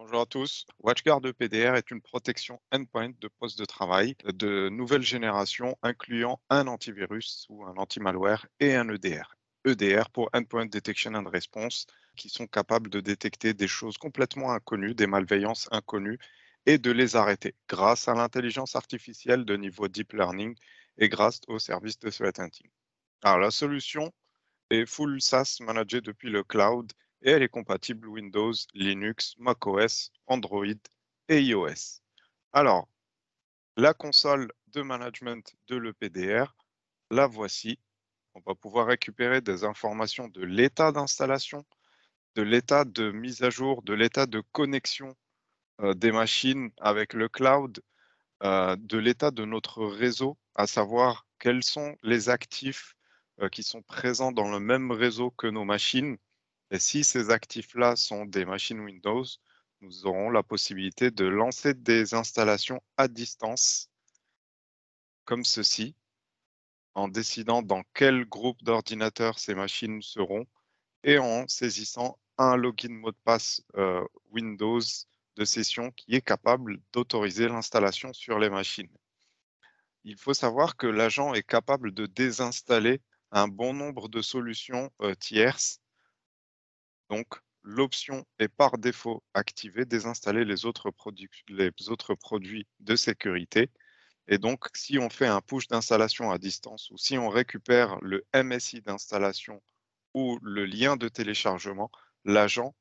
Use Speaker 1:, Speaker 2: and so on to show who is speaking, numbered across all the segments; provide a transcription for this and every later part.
Speaker 1: Bonjour à tous. WatchGuard EPDR est une protection endpoint de poste de travail de nouvelle génération incluant un antivirus ou un anti-malware et un EDR. EDR pour Endpoint Detection and Response qui sont capables de détecter des choses complètement inconnues, des malveillances inconnues et de les arrêter grâce à l'intelligence artificielle de niveau deep learning et grâce au service de threat hunting. Alors la solution est full SaaS managée depuis le cloud et elle est compatible Windows, Linux, macOS, Android et iOS. Alors, la console de management de l'EPDR, la voici. On va pouvoir récupérer des informations de l'état d'installation, de l'état de mise à jour, de l'état de connexion euh, des machines avec le cloud, euh, de l'état de notre réseau, à savoir quels sont les actifs euh, qui sont présents dans le même réseau que nos machines, et si ces actifs-là sont des machines Windows, nous aurons la possibilité de lancer des installations à distance, comme ceci, en décidant dans quel groupe d'ordinateurs ces machines seront et en saisissant un login mot de passe euh, Windows de session qui est capable d'autoriser l'installation sur les machines. Il faut savoir que l'agent est capable de désinstaller un bon nombre de solutions euh, tierces donc, l'option est par défaut activée, désinstaller les autres, les autres produits de sécurité. Et donc, si on fait un push d'installation à distance ou si on récupère le MSI d'installation ou le lien de téléchargement, l'agent,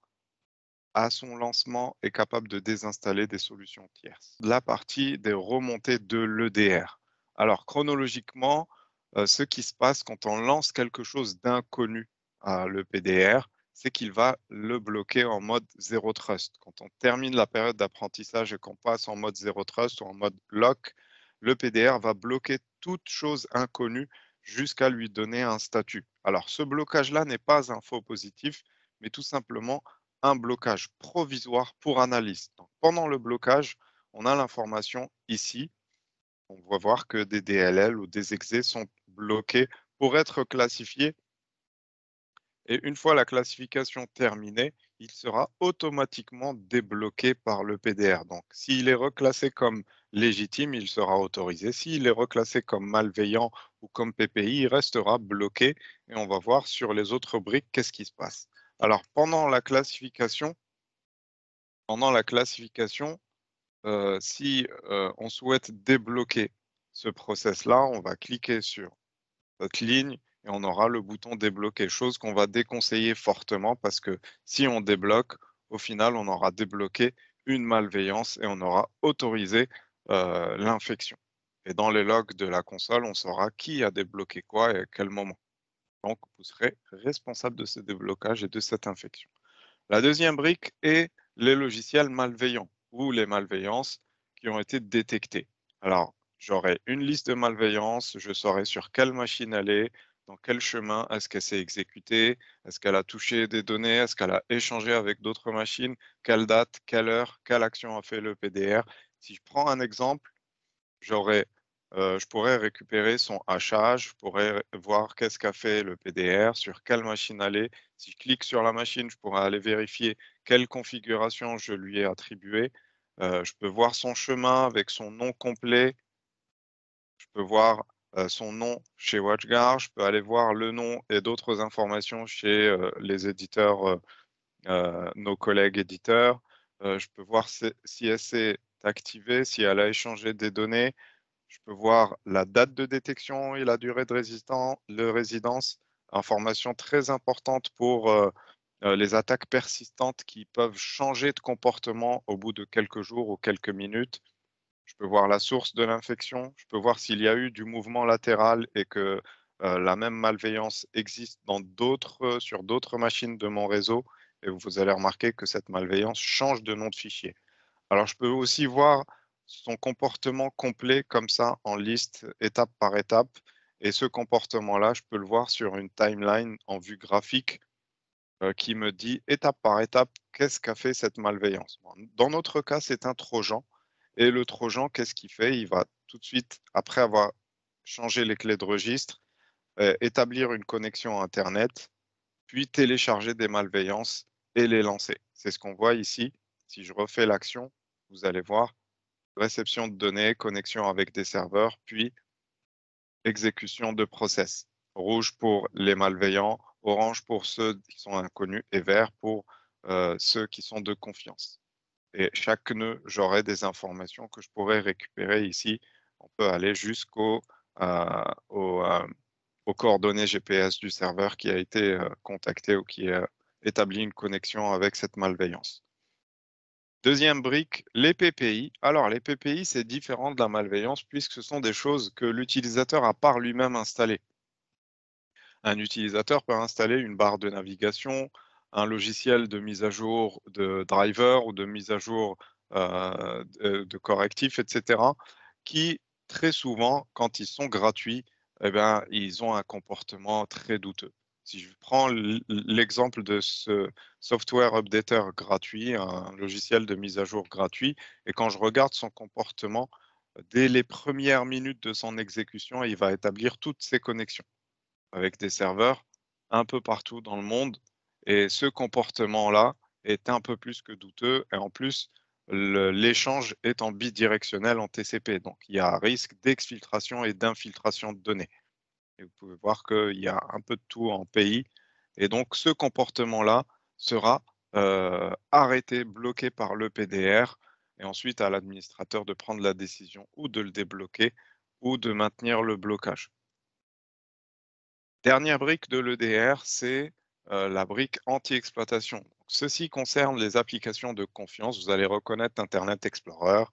Speaker 1: à son lancement, est capable de désinstaller des solutions tierces. La partie des remontées de l'EDR. Alors, chronologiquement, euh, ce qui se passe quand on lance quelque chose d'inconnu à l'EPDR, c'est qu'il va le bloquer en mode zero trust. Quand on termine la période d'apprentissage et qu'on passe en mode zéro trust ou en mode lock, le PDR va bloquer toute chose inconnue jusqu'à lui donner un statut. Alors, ce blocage-là n'est pas un faux positif, mais tout simplement un blocage provisoire pour analyse. pendant le blocage, on a l'information ici. On voit voir que des DLL ou des exés sont bloqués pour être classifiés et une fois la classification terminée, il sera automatiquement débloqué par le PDR. Donc, s'il est reclassé comme légitime, il sera autorisé. S'il est reclassé comme malveillant ou comme PPI, il restera bloqué. Et on va voir sur les autres briques qu'est-ce qui se passe. Alors, pendant la classification, pendant la classification, euh, si euh, on souhaite débloquer ce process-là, on va cliquer sur cette ligne et on aura le bouton débloquer, chose qu'on va déconseiller fortement parce que si on débloque, au final, on aura débloqué une malveillance et on aura autorisé euh, l'infection. Et dans les logs de la console, on saura qui a débloqué quoi et à quel moment. Donc, vous serez responsable de ce déblocage et de cette infection. La deuxième brique est les logiciels malveillants ou les malveillances qui ont été détectées. Alors, j'aurai une liste de malveillances, je saurai sur quelle machine aller, dans quel chemin Est-ce qu'elle s'est exécutée Est-ce qu'elle a touché des données Est-ce qu'elle a échangé avec d'autres machines Quelle date Quelle heure Quelle action a fait le PDR Si je prends un exemple, euh, je pourrais récupérer son hachage, je pourrais voir qu'est-ce qu'a fait le PDR, sur quelle machine aller. Si je clique sur la machine, je pourrais aller vérifier quelle configuration je lui ai attribuée. Euh, je peux voir son chemin avec son nom complet. Je peux voir euh, son nom chez WatchGuard, je peux aller voir le nom et d'autres informations chez euh, les éditeurs, euh, nos collègues éditeurs. je peux voir si elle s'est activée, si elle a échangé des données. Je peux voir la date de détection et la durée de, résidence, de résidence. Information très importante pour les attaques persistantes qui peuvent changer de comportement au bout de quelques jours ou quelques minutes je peux voir la source de l'infection, je peux voir s'il y a eu du mouvement latéral et que euh, la même malveillance existe euh, sur d'autres machines de mon réseau, et vous allez remarquer que cette malveillance change de nom de fichier. Alors, je peux aussi voir son comportement complet comme ça en liste, étape par étape, et ce comportement-là, je peux le voir sur une timeline en vue graphique euh, qui me dit étape par étape qu'est-ce qu'a fait cette malveillance. Dans notre cas, c'est un trojan et le Trojan, qu'est-ce qu'il fait Il va tout de suite, après avoir changé les clés de registre, euh, établir une connexion Internet, puis télécharger des malveillances et les lancer. C'est ce qu'on voit ici. Si je refais l'action, vous allez voir réception de données, connexion avec des serveurs, puis exécution de process. Rouge pour les malveillants, orange pour ceux qui sont inconnus et vert pour euh, ceux qui sont de confiance chaque nœud, j'aurai des informations que je pourrais récupérer ici. On peut aller jusqu'aux euh, euh, coordonnées GPS du serveur qui a été euh, contacté ou qui a établi une connexion avec cette malveillance. Deuxième brique, les PPI. Alors, les PPI, c'est différent de la malveillance puisque ce sont des choses que l'utilisateur a par lui-même installées. Un utilisateur peut installer une barre de navigation, un logiciel de mise à jour de driver ou de mise à jour euh, de, correctif, correctifs, etc., qui très souvent, quand ils sont gratuits, eh bien, ils ont un comportement très douteux. Si je prends l'exemple de ce software updater gratuit, un logiciel de mise à jour gratuit, et quand je regarde son comportement, dès les premières minutes de son exécution, il va établir toutes ses connexions avec des serveurs un peu partout dans le monde et ce comportement-là est un peu plus que douteux. Et en plus, l'échange est en bidirectionnel en TCP. Donc, il y a un risque d'exfiltration et d'infiltration de données. Et vous pouvez voir qu'il y a un peu de tout en pays. Et donc, ce comportement-là sera euh, arrêté, bloqué par le PDR, et ensuite à l'administrateur de prendre la décision ou de le débloquer ou de maintenir le blocage. Dernière brique de l'EDR, c'est euh, la brique anti-exploitation. Ceci concerne les applications de confiance. Vous allez reconnaître Internet Explorer,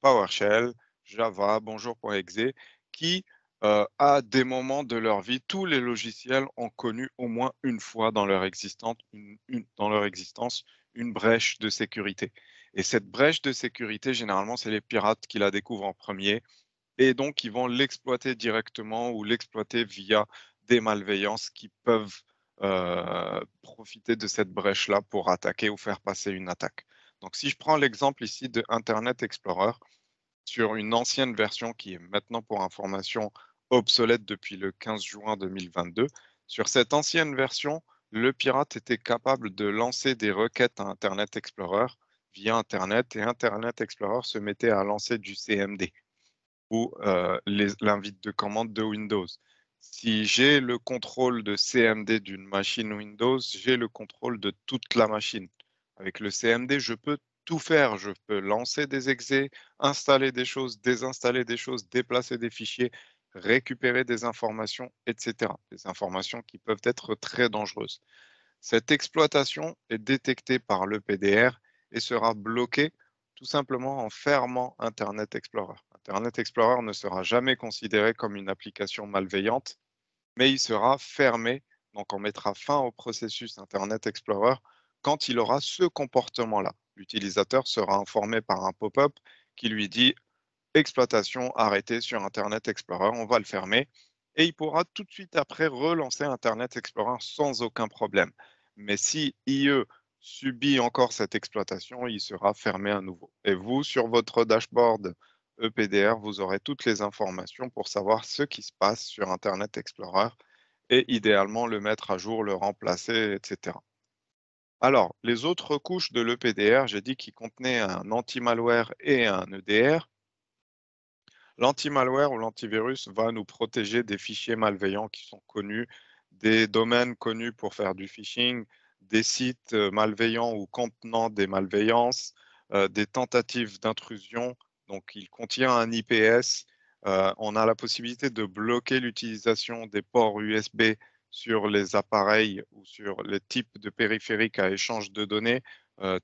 Speaker 1: PowerShell, Java, Bonjour.exe, qui, à euh, des moments de leur vie, tous les logiciels ont connu au moins une fois dans leur, existence une, existence une brèche de sécurité. Et cette brèche de sécurité, généralement, c'est les pirates qui la découvrent en premier. Et donc, ils vont l'exploiter directement ou l'exploiter via des malveillances qui peuvent euh, profiter de cette brèche-là pour attaquer ou faire passer une attaque. Donc si je prends l'exemple ici de Internet Explorer, sur une ancienne version qui est maintenant pour information obsolète depuis le 15 juin 2022, sur cette ancienne version, le pirate était capable de lancer des requêtes à Internet Explorer via Internet et Internet Explorer se mettait à lancer du CMD ou euh, l'invite de commande de Windows. Si j'ai le contrôle de CMD d'une machine Windows, j'ai le contrôle de toute la machine. Avec le CMD, je peux tout faire. Je peux lancer des exés, installer des choses, désinstaller des choses, déplacer des fichiers, récupérer des informations, etc. Des informations qui peuvent être très dangereuses. Cette exploitation est détectée par le PDR et sera bloquée tout simplement en fermant Internet Explorer. Internet Explorer ne sera jamais considéré comme une application malveillante, mais il sera fermé, donc on mettra fin au processus Internet Explorer quand il aura ce comportement-là. L'utilisateur sera informé par un pop-up qui lui dit exploitation arrêtée sur Internet Explorer, on va le fermer, et il pourra tout de suite après relancer Internet Explorer sans aucun problème. Mais si IE subit encore cette exploitation, il sera fermé à nouveau. Et vous, sur votre dashboard EPDR, vous aurez toutes les informations pour savoir ce qui se passe sur Internet Explorer et idéalement le mettre à jour, le remplacer, etc. Alors, les autres couches de l'EPDR, j'ai dit qu'ils contenaient un anti-malware et un EDR. L'anti-malware ou l'antivirus va nous protéger des fichiers malveillants qui sont connus, des domaines connus pour faire du phishing, des sites euh, malveillants ou contenant des malveillances, euh, des tentatives d'intrusion. Donc, il contient un IPS. Euh, on a la possibilité de bloquer l'utilisation des ports USB sur les appareils ou sur les types de périphériques à échange de données,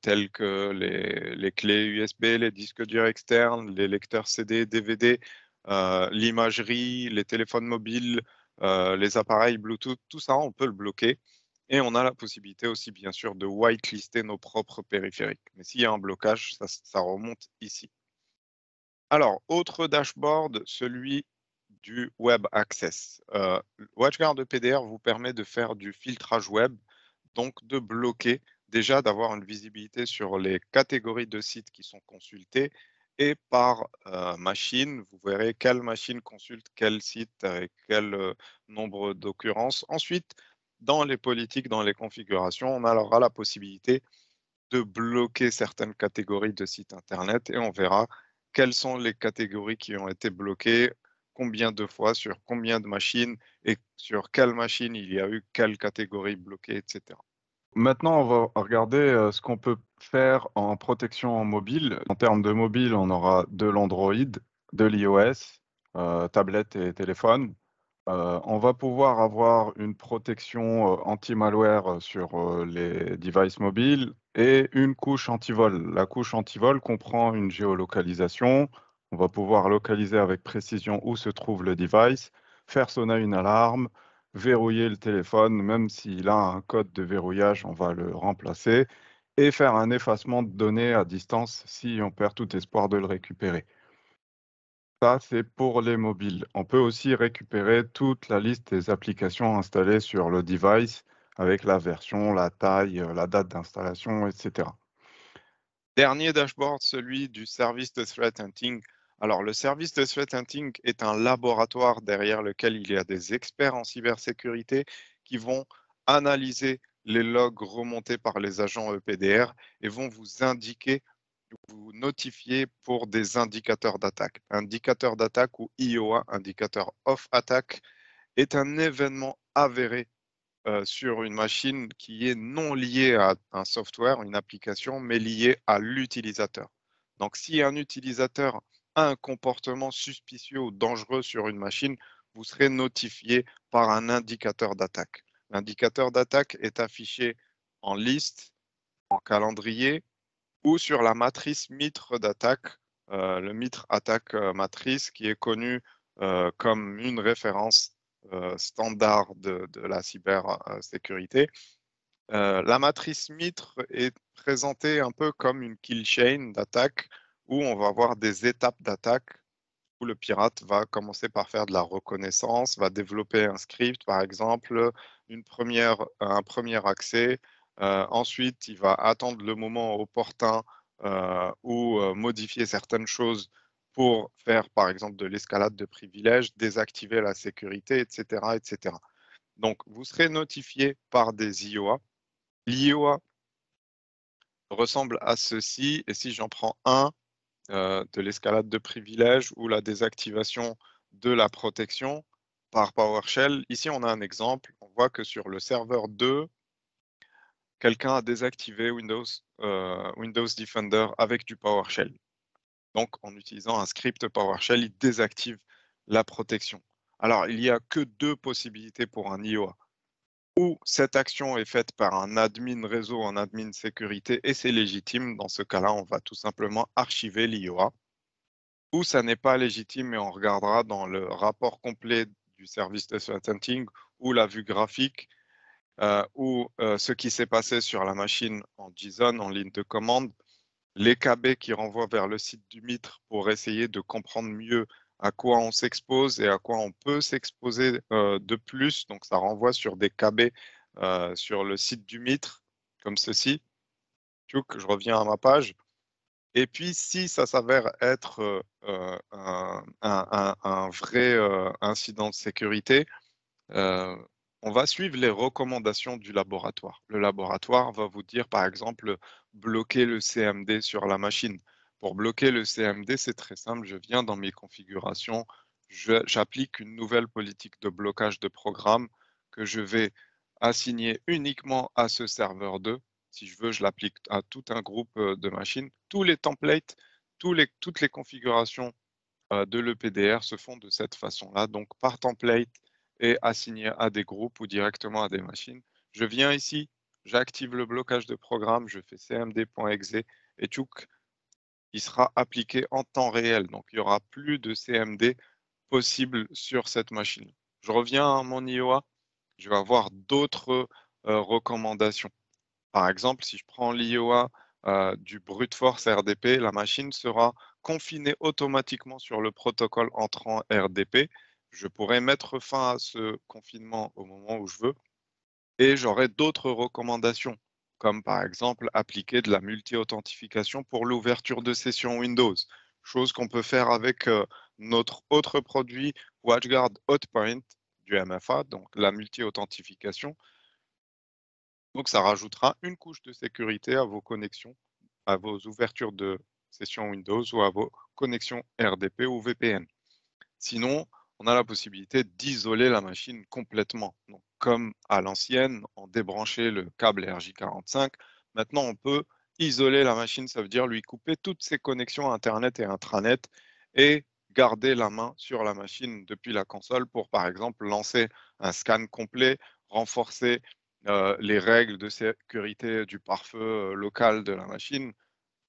Speaker 1: tels que les, clés USB, les disques durs externes, les lecteurs CD, DVD, l'imagerie, les téléphones mobiles, les appareils Bluetooth, tout ça, on peut le bloquer. Et on a la possibilité aussi, bien sûr, de whitelister nos propres périphériques. Mais s'il y a un blocage, ça, remonte ici. Alors, autre dashboard, celui du Web Access. Euh, WatchGuard PDR vous permet de faire du filtrage web, donc de bloquer, déjà d'avoir une visibilité sur les catégories de sites qui sont consultés et par euh, machine, vous verrez quelle machine consulte quel site avec quel euh, nombre d'occurrences. Ensuite, dans les politiques, dans les configurations, on aura la possibilité de bloquer certaines catégories de sites Internet et on verra quelles sont les catégories qui ont été bloquées, combien de fois, sur combien de machines et sur quelle machine il y a eu quelle catégorie bloquée, etc. Maintenant, on va regarder euh, ce qu'on peut faire en protection mobile. En termes de mobile, on aura de l'Android, de l'iOS, euh, tablette et téléphone. Euh, on va pouvoir avoir une protection euh, anti-malware euh, sur les devices mobiles et une couche antivol. La couche antivol comprend une géolocalisation. On va pouvoir localiser avec précision où se trouve le device, faire sonner une alarme, verrouiller le téléphone, même s'il a un code de verrouillage, on va le remplacer, et faire un effacement de données à distance si on perd tout espoir de le récupérer. Ça, c'est pour les mobiles. On peut aussi récupérer toute la liste des applications installées sur le device avec la version, la taille, euh, la date d'installation, etc. Dernier dashboard, celui du service de threat hunting. Alors, le service de threat hunting est un laboratoire derrière lequel il y a des experts en cybersécurité qui vont analyser les logs remontés par les agents EPDR et vont vous indiquer vous notifiez pour des indicateurs d'attaque. Indicateur d'attaque ou IOA, indicateur off attack, est un événement avéré euh, sur une machine qui est non lié à un software, une application, mais lié à l'utilisateur. Donc si un utilisateur a un comportement suspicieux ou dangereux sur une machine, vous serez notifié par un indicateur d'attaque. L'indicateur d'attaque est affiché en liste, en calendrier ou sur la matrice mitre d'attaque, euh, le mitre attaque euh, matrice qui est connu euh, comme une référence standard de, la cybersécurité. la matrice mitre est présentée un peu comme une kill chain d'attaque où on va avoir des étapes d'attaque où le pirate va commencer par faire de la reconnaissance, va développer un script par exemple, un premier accès, euh, ensuite, il va attendre le moment opportun euh, ou euh, modifier certaines choses pour faire, par exemple, de l'escalade de privilèges, désactiver la sécurité, etc., etc. Donc, vous serez notifié par des IOA. L'IOA ressemble à ceci, et si j'en prends un de l'escalade de privilèges ou la désactivation de la protection par PowerShell, ici on a un exemple, on voit que sur le serveur 2, quelqu'un a désactivé euh, Windows, Defender avec du PowerShell. Donc, en utilisant un script PowerShell, il désactive la protection. Alors, il n'y a que deux possibilités pour un IOA. Ou cette action est faite par un admin réseau, un admin sécurité, et c'est légitime. Dans ce cas-là, on va tout simplement archiver l'IOA. Ou ça n'est pas légitime et on regardera dans le rapport complet du service de threat ou la vue graphique euh, ou euh, ce qui s'est passé sur la machine en JSON, en ligne de commande, les KB qui renvoient vers le site du MITRE pour essayer de comprendre mieux à quoi on s'expose et à quoi on peut s'exposer euh, de plus. Donc, ça renvoie sur des KB sur le site du MITRE, comme ceci. Tchouk, je reviens à ma page. Et puis, si ça s'avère être un, vrai incident de sécurité, euh, on va suivre les recommandations du laboratoire. Le laboratoire va vous dire, par exemple, bloquer le CMD sur la machine. Pour bloquer le CMD, c'est très simple. Je viens dans mes configurations, j'applique une nouvelle politique de blocage de programme que je vais assigner uniquement à ce serveur 2. Si je veux, je l'applique à tout un groupe euh, de machines. Tous les templates, toutes les configurations euh, de l'EPDR se font de cette façon-là. Donc, par template, et assigné à des groupes ou directement à des machines. Je viens ici, j'active le blocage de programme, je fais cmd.exe et tchouk, il sera appliqué en temps réel. Donc, il n'y aura plus de CMD possible sur cette machine. Je reviens à mon IOA, je vais avoir d'autres euh, recommandations. Par exemple, si je prends l'IOA euh, du brute force RDP, la machine sera confinée automatiquement sur le protocole entrant RDP je pourrais mettre fin à ce confinement au moment où je veux et j'aurai d'autres recommandations, comme par exemple appliquer de la multi-authentification pour l'ouverture de session Windows, chose qu'on peut faire avec euh, notre autre produit WatchGuard Hotpoint du MFA, donc la multi-authentification. Donc ça rajoutera une couche de sécurité à vos connexions, à vos ouvertures de session Windows ou à vos connexions RDP ou VPN. Sinon, on a la possibilité d'isoler la machine complètement. comme à l'ancienne, on débranchait le câble RJ45. Maintenant, on peut isoler la machine, ça veut dire lui couper toutes ses connexions Internet et intranet et garder la main sur la machine depuis la console pour, par exemple, lancer un scan complet, renforcer euh, les règles de sécurité du pare-feu euh, local de la machine.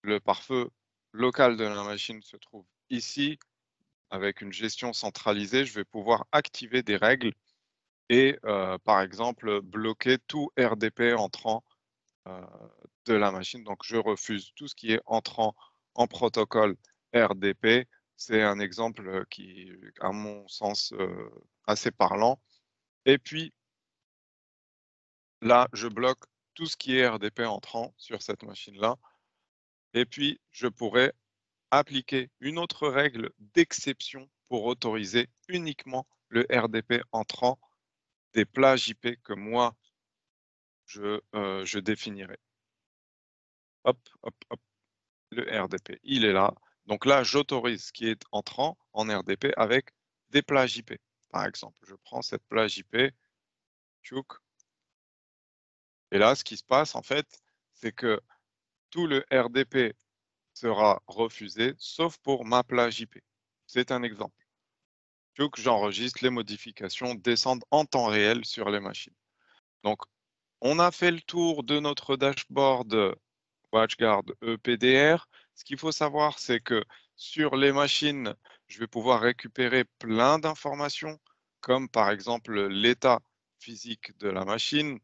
Speaker 1: Le pare-feu local de la machine se trouve ici, avec une gestion centralisée, je vais pouvoir activer des règles et, euh, par exemple, bloquer tout RDP entrant euh, de la machine. Donc, je refuse tout ce qui est entrant en protocole RDP. C'est un exemple qui, à mon sens, euh, assez parlant. Et puis, là, je bloque tout ce qui est RDP entrant sur cette machine-là. Et puis, je pourrais appliquer une autre règle d'exception pour autoriser uniquement le RDP entrant des plages IP que moi, je, euh, définirais. définirai. Hop, hop, hop. Le RDP, il est là. Donc là, j'autorise ce qui est entrant en RDP avec des plages IP. Par exemple, je prends cette plage IP. Et là, ce qui se passe, en fait, c'est que tout le RDP sera refusé, sauf pour ma plage IP. C'est un exemple. Il faut que j'enregistre les modifications descendent en temps réel sur les machines. Donc, on a fait le tour de notre dashboard WatchGuard EPDR. Ce qu'il faut savoir, c'est que sur les machines, je vais pouvoir récupérer plein d'informations, comme par exemple l'état physique de la machine,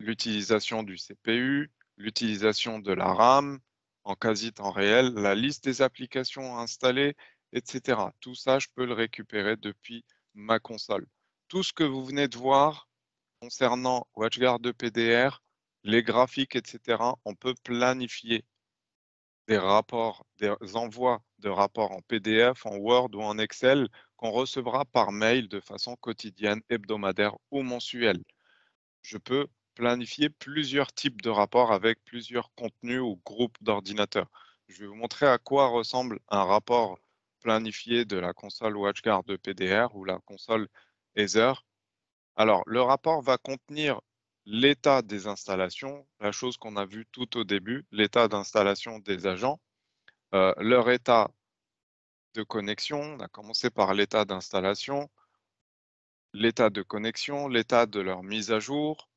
Speaker 1: l'utilisation du CPU, l'utilisation de la RAM en quasi-temps réel, la liste des applications installées, etc. Tout ça, je peux le récupérer depuis ma console. Tout ce que vous venez de voir concernant WatchGuard PDR, les graphiques, etc., on peut planifier des rapports, des envois de rapports en PDF, en Word ou en Excel qu'on recevra par mail de façon quotidienne, hebdomadaire ou mensuelle. Je peux planifier plusieurs types de rapports avec plusieurs contenus ou groupes d'ordinateurs. Je vais vous montrer à quoi ressemble un rapport planifié de la console WatchGuard de PDR ou la console Ether. Alors, le rapport va contenir l'état des installations, la chose qu'on a vue tout au début, l'état d'installation des agents, euh, leur état de connexion, on a commencé par l'état d'installation, l'état de connexion, l'état de leur mise à jour,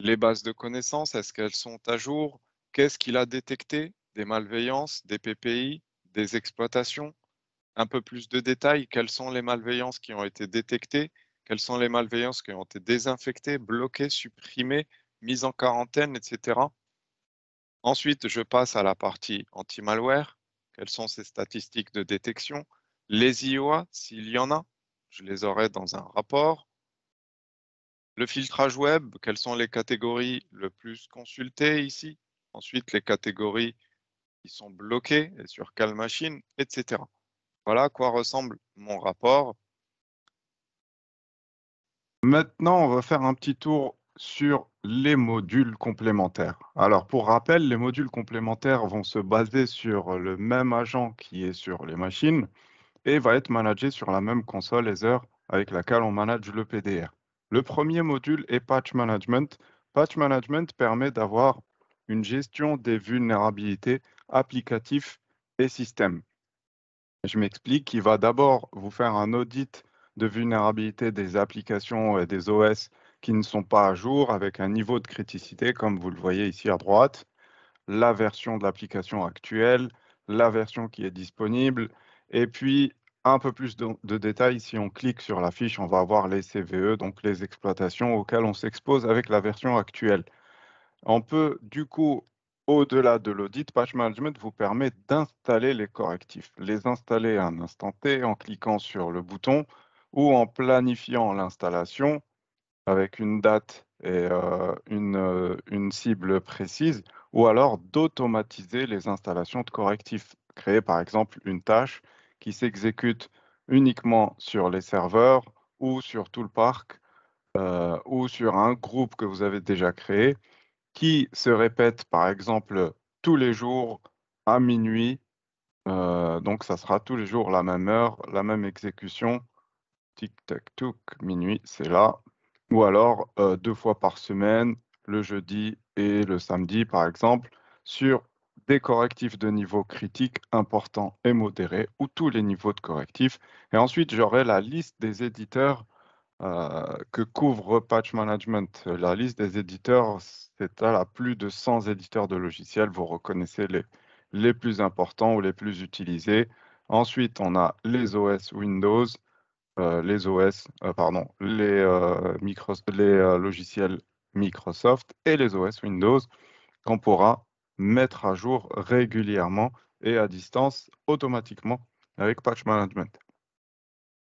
Speaker 1: les bases de connaissances, est-ce qu'elles sont à jour Qu'est-ce qu'il a détecté Des malveillances, des PPI, des exploitations Un peu plus de détails, quelles sont les malveillances qui ont été détectées Quelles sont les malveillances qui ont été désinfectées, bloquées, supprimées, mises en quarantaine, etc. Ensuite, je passe à la partie anti-malware. Quelles sont ces statistiques de détection Les IOA, s'il y en a, je les aurai dans un rapport. Le filtrage web, quelles sont les catégories le plus consultées ici Ensuite, les catégories qui sont bloquées et sur quelle machine, etc. Voilà à quoi ressemble mon rapport. Maintenant, on va faire un petit tour sur les modules complémentaires. Alors, pour rappel, les modules complémentaires vont se baser sur le même agent qui est sur les machines et va être managé sur la même console Ether avec laquelle on manage le PDR. Le premier module est Patch Management. Patch Management permet d'avoir une gestion des vulnérabilités applicatifs et systèmes. Je m'explique, il va d'abord vous faire un audit de vulnérabilité des applications et des OS qui ne sont pas à jour avec un niveau de criticité, comme vous le voyez ici à droite, la version de l'application actuelle, la version qui est disponible, et puis un peu plus de, détails. Si on clique sur la fiche, on va avoir les CVE, donc les exploitations auxquelles on s'expose avec la version actuelle. On peut du coup, au-delà de l'audit, Patch Management vous permet d'installer les correctifs, les installer à un instant T en cliquant sur le bouton ou en planifiant l'installation avec une date et euh, une, euh, une cible précise, ou alors d'automatiser les installations de correctifs, créer par exemple une tâche qui s'exécute uniquement sur les serveurs ou sur tout le parc euh, ou sur un groupe que vous avez déjà créé qui se répète par exemple tous les jours à minuit. Euh, donc ça sera tous les jours la même heure, la même exécution. Tic-tac-touc, minuit, c'est là. Ou alors euh, deux fois par semaine, le jeudi et le samedi par exemple, sur des correctifs de niveau critique important et modéré ou tous les niveaux de correctifs. Et ensuite, j'aurai la liste des éditeurs euh, que couvre Patch Management. La liste des éditeurs, c'est à la plus de 100 éditeurs de logiciels. Vous reconnaissez les, les plus importants ou les plus utilisés. Ensuite, on a les OS Windows, euh, les OS, euh, pardon, les, les logiciels Microsoft et les OS Windows qu'on pourra mettre à jour régulièrement et à distance automatiquement avec Patch Management.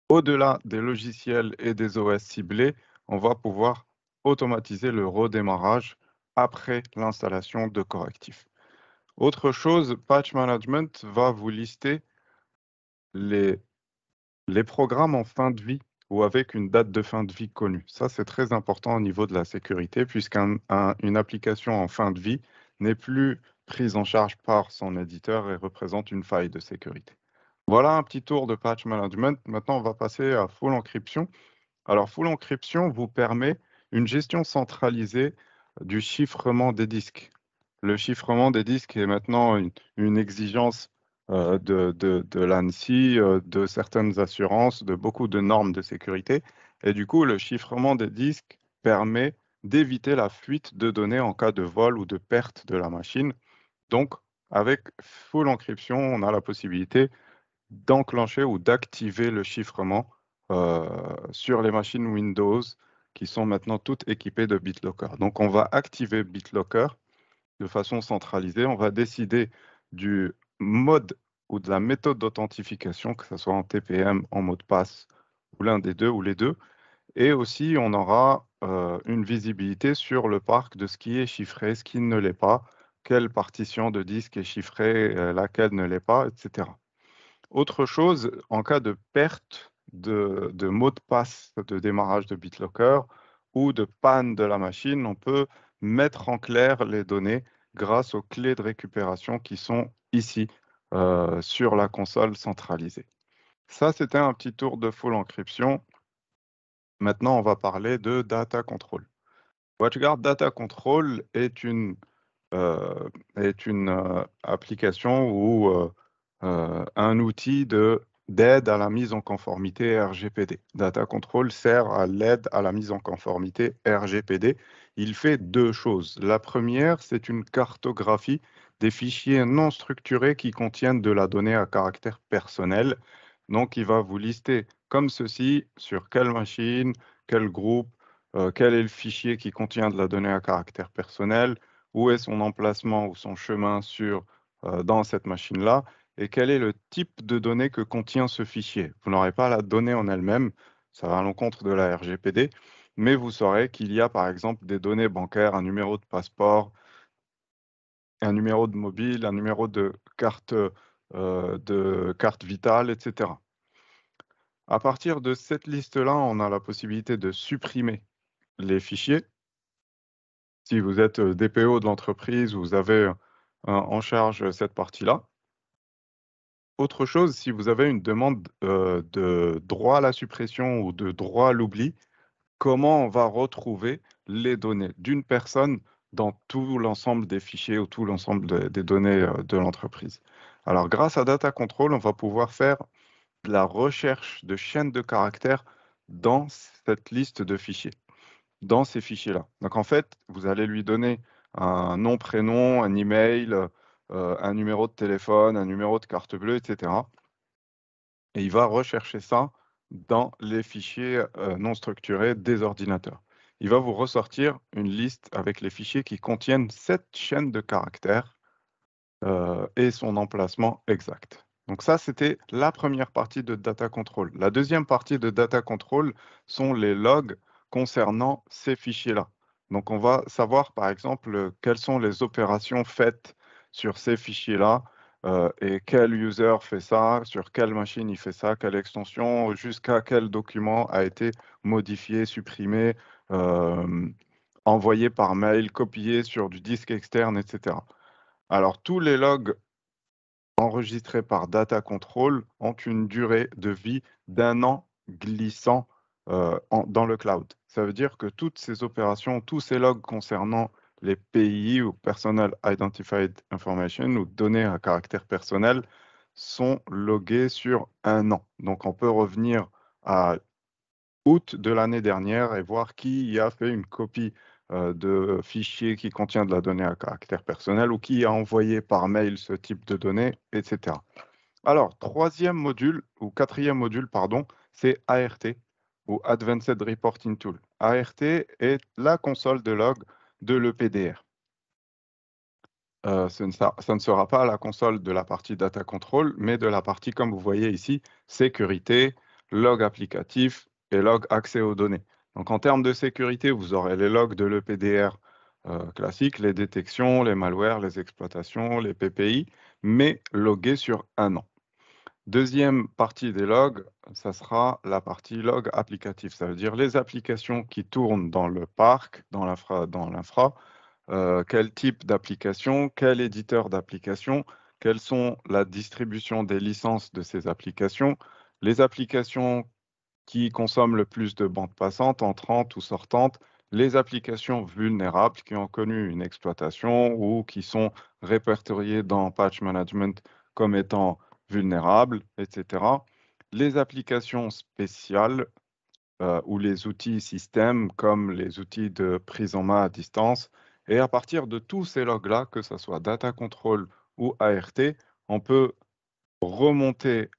Speaker 1: Au-delà des logiciels et des OS ciblés, on va pouvoir automatiser le redémarrage après l'installation de correctifs. Autre chose, Patch Management va vous lister les, les programmes en fin de vie ou avec une date de fin de vie connue. Ça, c'est très important au niveau de la sécurité, puisqu'une application en fin de vie, n'est plus prise en charge par son éditeur et représente une faille de sécurité. Voilà un petit tour de patch management. Maintenant, on va passer à full encryption. Alors, full encryption vous permet une gestion centralisée du chiffrement des disques. Le chiffrement des disques est maintenant une, exigence euh, de, de l'ANSI, euh, de certaines assurances, de beaucoup de normes de sécurité. Et du coup, le chiffrement des disques permet d'éviter la fuite de données en cas de vol ou de perte de la machine. Donc, avec full encryption, on a la possibilité d'enclencher ou d'activer le chiffrement euh, sur les machines Windows qui sont maintenant toutes équipées de BitLocker. Donc, on va activer BitLocker de façon centralisée. On va décider du mode ou de la méthode d'authentification, que ce soit en TPM, en mot de passe, ou l'un des deux, ou les deux. Et aussi, on aura euh, une visibilité sur le parc de ce qui est chiffré, ce qui ne l'est pas, quelle partition de disque est chiffrée, euh, laquelle ne l'est pas, etc. Autre chose, en cas de perte de, mot de passe de démarrage de BitLocker ou de panne de la machine, on peut mettre en clair les données grâce aux clés de récupération qui sont ici euh, sur la console centralisée. Ça, c'était un petit tour de full encryption. Maintenant, on va parler de data control. WatchGuard Data Control est une, euh, est une euh, application ou euh, un outil d'aide à la mise en conformité RGPD. Data Control sert à l'aide à la mise en conformité RGPD. Il fait deux choses. La première, c'est une cartographie des fichiers non structurés qui contiennent de la donnée à caractère personnel. Donc, il va vous lister comme ceci, sur quelle machine, quel groupe, euh, quel est le fichier qui contient de la donnée à caractère personnel, où est son emplacement ou son chemin sur, euh, dans cette machine-là, et quel est le type de données que contient ce fichier. Vous n'aurez pas la donnée en elle-même, ça va à l'encontre de la RGPD, mais vous saurez qu'il y a par exemple des données bancaires, un numéro de passeport, un numéro de mobile, un numéro de carte, euh, de carte vitale, etc. À partir de cette liste-là, on a la possibilité de supprimer les fichiers. Si vous êtes euh, DPO de l'entreprise, vous avez euh, en charge cette partie-là. Autre chose, si vous avez une demande euh, de droit à la suppression ou de droit à l'oubli, comment on va retrouver les données d'une personne dans tout l'ensemble des fichiers ou tout l'ensemble des données de l'entreprise. Alors, grâce à Data Control, on va pouvoir faire la recherche de chaînes de caractères dans cette liste de fichiers, dans ces fichiers-là. Donc en fait, vous allez lui donner un nom, prénom, un email, euh, un numéro de téléphone, un numéro de carte bleue, etc. Et il va rechercher ça dans les fichiers euh, non structurés des ordinateurs. Il va vous ressortir une liste avec les fichiers qui contiennent cette chaîne de caractères euh, et son emplacement exact. Donc ça, c'était la première partie de Data Control. La deuxième partie de Data Control sont les logs concernant ces fichiers-là. Donc on va savoir, par exemple, quelles sont les opérations faites sur ces fichiers-là euh, et quel user fait ça, sur quelle machine il fait ça, quelle extension, jusqu'à quel document a été modifié, supprimé, euh, envoyé par mail, copié sur du disque externe, etc. Alors tous les logs enregistrés par Data Control ont une durée de vie d'un an glissant euh, dans le cloud. Ça veut dire que toutes ces opérations, tous ces logs concernant les PII ou Personal Identified Information ou données à caractère personnel sont logués sur un an. Donc on peut revenir à août de l'année dernière et voir qui y a fait une copie euh, de fichiers qui contient de la donnée à caractère personnel ou qui a envoyé par mail ce type de données, etc. Alors, troisième module, ou quatrième module, pardon, c'est ART, ou Advanced Reporting Tool. ART est la console de log de l'EPDR. Euh, ce ça ne sera pas la console de la partie data control, mais de la partie, comme vous voyez ici, sécurité, log applicatif et log accès aux données. Donc en termes de sécurité, vous aurez les logs de l'EPDR euh, classique, les détections, les malwares, les exploitations, les PPI, mais logués sur un an. Deuxième partie des logs, ça sera la partie log applicatif. Ça veut dire les applications qui tournent dans le parc, dans l'infra, euh, quel type d'application, quel éditeur d'application, quelles sont la distribution des licences de ces applications, les applications qui consomment le plus de bandes passantes, entrantes ou sortantes, les applications vulnérables qui ont connu une exploitation ou qui sont répertoriées dans Patch Management comme étant vulnérables, etc. Les applications spéciales euh, ou les outils système comme les outils de prise en main à distance. Et à partir de tous ces logs-là, que ce soit Data Control ou ART, on peut remonter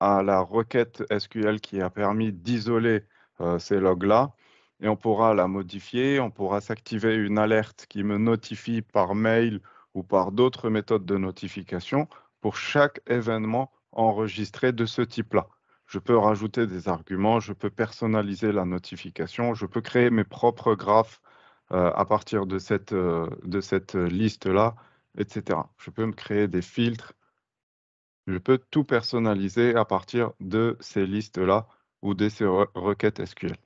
Speaker 1: à la requête SQL qui a permis d'isoler euh, ces logs-là. Et on pourra la modifier, on pourra s'activer une alerte qui me notifie par mail ou par d'autres méthodes de notification pour chaque événement enregistré de ce type-là. Je peux rajouter des arguments, je peux personnaliser la notification, je peux créer mes propres graphes euh, à partir de cette, euh, de cette liste-là, etc. Je peux me créer des filtres, je peux tout personnaliser à partir de ces listes-là ou de ces requêtes SQL.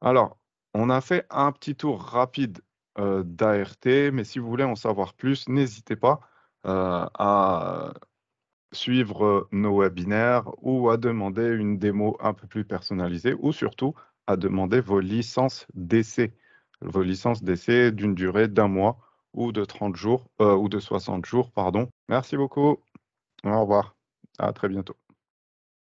Speaker 1: Alors, on a fait un petit tour rapide euh, d'ART, mais si vous voulez en savoir plus, n'hésitez pas euh, à suivre nos webinaires ou à demander une démo un peu plus personnalisée ou surtout à demander vos licences d'essai. Vos licences d'essai d'une durée d'un mois ou de 30 jours euh, ou de 60 jours, pardon. Merci beaucoup. Au revoir. À très bientôt.